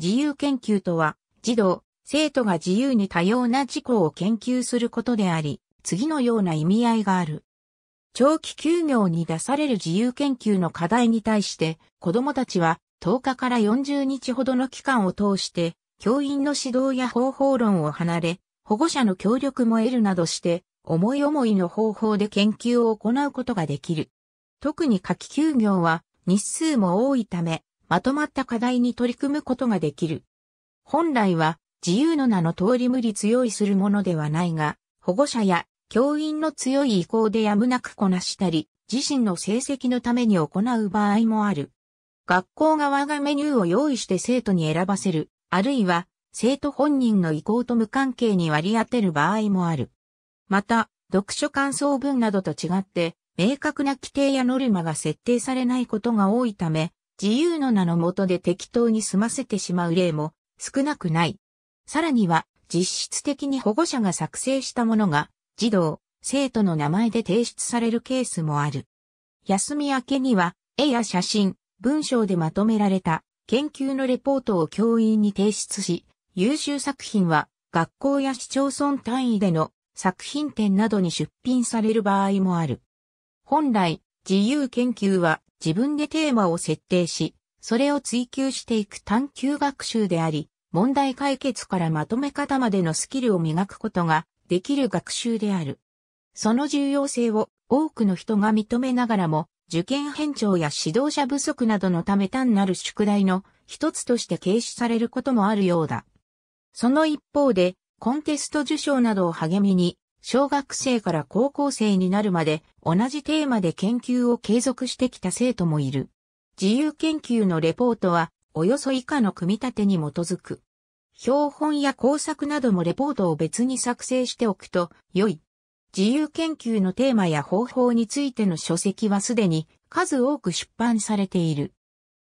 自由研究とは、児童、生徒が自由に多様な事項を研究することであり、次のような意味合いがある。長期休業に出される自由研究の課題に対して、子供たちは10日から40日ほどの期間を通して、教員の指導や方法論を離れ、保護者の協力も得るなどして、思い思いの方法で研究を行うことができる。特に夏季休業は日数も多いため、まとまった課題に取り組むことができる。本来は自由の名の通り無理強いするものではないが、保護者や教員の強い意向でやむなくこなしたり、自身の成績のために行う場合もある。学校側がメニューを用意して生徒に選ばせる、あるいは生徒本人の意向と無関係に割り当てる場合もある。また、読書感想文などと違って、明確な規定やノルマが設定されないことが多いため、自由の名のもとで適当に済ませてしまう例も少なくない。さらには、実質的に保護者が作成したものが、児童、生徒の名前で提出されるケースもある。休み明けには、絵や写真、文章でまとめられた研究のレポートを教員に提出し、優秀作品は学校や市町村単位での作品展などに出品される場合もある。本来、自由研究は自分でテーマを設定し、それを追求していく探求学習であり、問題解決からまとめ方までのスキルを磨くことができる学習である。その重要性を多くの人が認めながらも、受験偏重や指導者不足などのため単なる宿題の一つとして軽視されることもあるようだ。その一方で、コンテスト受賞などを励みに、小学生から高校生になるまで同じテーマで研究を継続してきた生徒もいる。自由研究のレポートはおよそ以下の組み立てに基づく。標本や工作などもレポートを別に作成しておくと良い。自由研究のテーマや方法についての書籍はすでに数多く出版されている。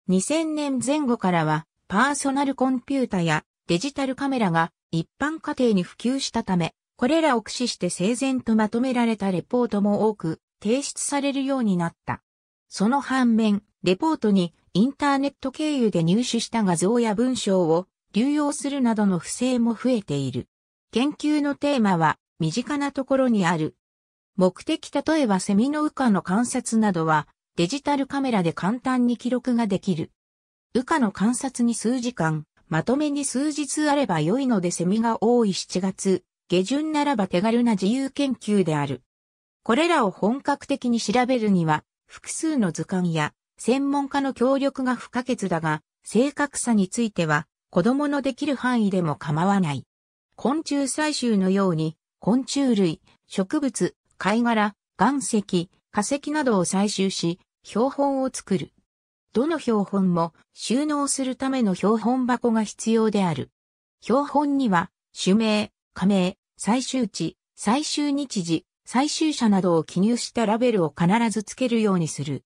2000年前後からはパーソナルコンピュータやデジタルカメラが一般家庭に普及したため、これらを駆使して整然とまとめられたレポートも多く提出されるようになった。その反面、レポートにインターネット経由で入手した画像や文章を流用するなどの不正も増えている。研究のテーマは身近なところにある。目的例えばセミの羽化の観察などはデジタルカメラで簡単に記録ができる。羽化の観察に数時間、まとめに数日あれば良いのでセミが多い7月、下旬ならば手軽な自由研究である。これらを本格的に調べるには、複数の図鑑や専門家の協力が不可欠だが、正確さについては、子供のできる範囲でも構わない。昆虫採集のように、昆虫類、植物、貝殻、岩石、化石などを採集し、標本を作る。どの標本も収納するための標本箱が必要である。標本には、種名、仮名、最終値、最終日時、最終者などを記入したラベルを必ず付けるようにする。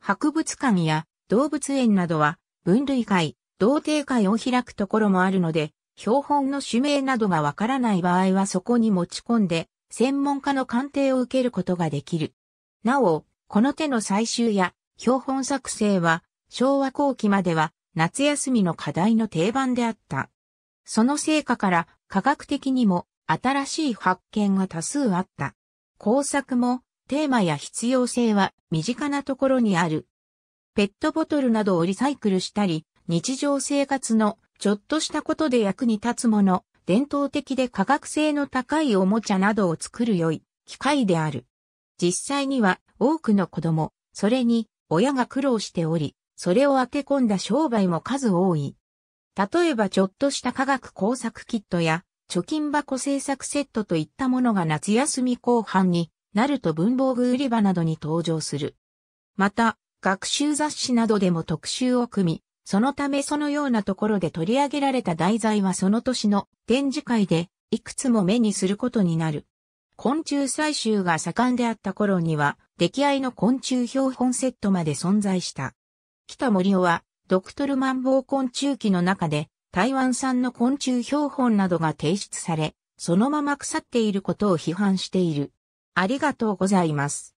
博物館や動物園などは分類会、同定会を開くところもあるので、標本の種名などがわからない場合はそこに持ち込んで、専門家の鑑定を受けることができる。なお、この手の採集や標本作成は昭和後期までは夏休みの課題の定番であった。その成果から科学的にも新しい発見が多数あった。工作もテーマや必要性は身近なところにある。ペットボトルなどをリサイクルしたり、日常生活のちょっとしたことで役に立つもの、伝統的で価格性の高いおもちゃなどを作る良い機会である。実際には多くの子供、それに親が苦労しており、それを当て込んだ商売も数多い。例えばちょっとした科学工作キットや貯金箱製作セットといったものが夏休み後半になると文房具売り場などに登場する。また、学習雑誌などでも特集を組み、そのためそのようなところで取り上げられた題材はその年の展示会でいくつも目にすることになる。昆虫採集が盛んであった頃には、出来合いの昆虫標本セットまで存在した。北森尾は、ドクトルマンボウ昆虫記の中で、台湾産の昆虫標本などが提出され、そのまま腐っていることを批判している。ありがとうございます。